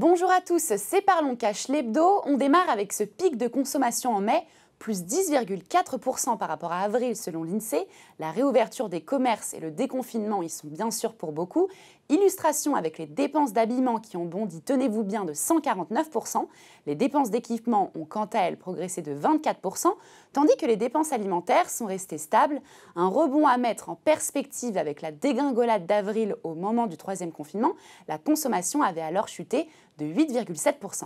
Bonjour à tous, c'est Parlons Cash l'hebdo. On démarre avec ce pic de consommation en mai plus 10,4% par rapport à avril selon l'INSEE. La réouverture des commerces et le déconfinement y sont bien sûr pour beaucoup. Illustration avec les dépenses d'habillement qui ont bondi, tenez-vous bien, de 149%. Les dépenses d'équipement ont quant à elles progressé de 24%, tandis que les dépenses alimentaires sont restées stables. Un rebond à mettre en perspective avec la dégringolade d'avril au moment du troisième confinement. La consommation avait alors chuté de 8,7%.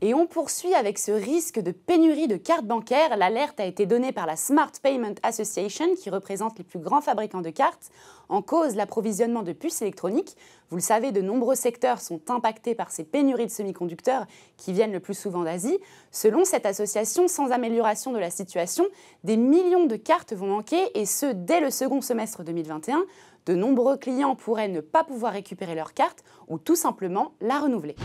Et on poursuit avec ce risque de pénurie de cartes bancaires. L'alerte a été donnée par la Smart Payment Association, qui représente les plus grands fabricants de cartes. En cause, l'approvisionnement de puces électroniques. Vous le savez, de nombreux secteurs sont impactés par ces pénuries de semi-conducteurs qui viennent le plus souvent d'Asie. Selon cette association, sans amélioration de la situation, des millions de cartes vont manquer, et ce, dès le second semestre 2021. De nombreux clients pourraient ne pas pouvoir récupérer leurs cartes ou tout simplement la renouveler.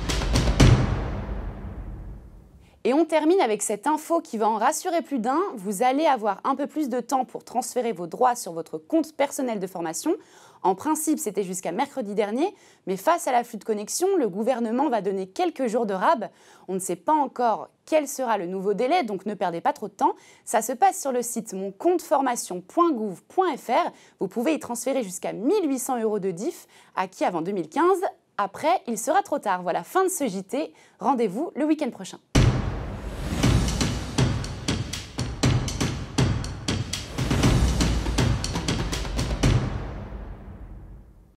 Et on termine avec cette info qui va en rassurer plus d'un. Vous allez avoir un peu plus de temps pour transférer vos droits sur votre compte personnel de formation. En principe, c'était jusqu'à mercredi dernier, mais face à l'afflux de connexion, le gouvernement va donner quelques jours de rab. On ne sait pas encore quel sera le nouveau délai, donc ne perdez pas trop de temps. Ça se passe sur le site moncompteformation.gouv.fr. Vous pouvez y transférer jusqu'à 1800 euros de DIF, acquis avant 2015. Après, il sera trop tard. Voilà, fin de ce JT. Rendez-vous le week-end prochain.